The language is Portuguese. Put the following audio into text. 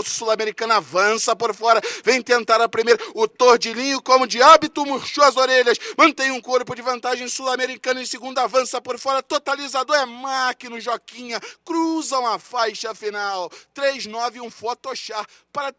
o Sul-Americana avança por fora, vem tentar a primeira. O Tordilinho, como de hábito, murchou as orelhas, mantém um corpo de vantagem sul-americana em segunda avança por fora. Totalizador é máquina, no Joquinha, cruzam a faixa final. 3-9, um Photoshop para